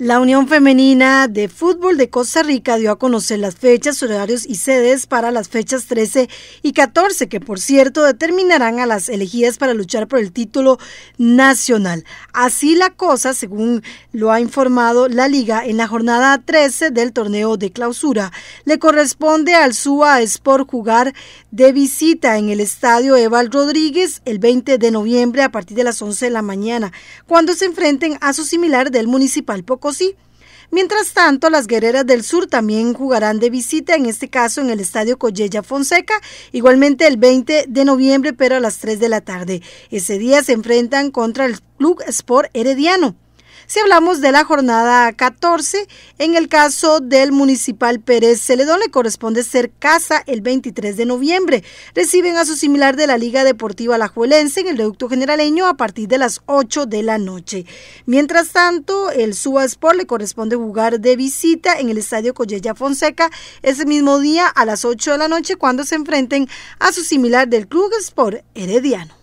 La Unión Femenina de Fútbol de Costa Rica dio a conocer las fechas, horarios y sedes para las fechas 13 y 14, que por cierto determinarán a las elegidas para luchar por el título nacional. Así la cosa, según lo ha informado la liga, en la jornada 13 del torneo de clausura. Le corresponde al SUA Sport jugar de visita en el estadio Eval Rodríguez el 20 de noviembre a partir de las 11 de la mañana, cuando se enfrenten a su similar del Municipal Poco Mientras tanto, las guerreras del sur también jugarán de visita, en este caso en el Estadio Collella Fonseca, igualmente el 20 de noviembre, pero a las 3 de la tarde. Ese día se enfrentan contra el Club Sport Herediano. Si hablamos de la jornada 14, en el caso del municipal Pérez Celedón le corresponde ser casa el 23 de noviembre. Reciben a su similar de la Liga Deportiva Juelense en el Reducto Generaleño a partir de las 8 de la noche. Mientras tanto, el Subaspor le corresponde jugar de visita en el Estadio Collella Fonseca ese mismo día a las 8 de la noche cuando se enfrenten a su similar del Club Sport Herediano.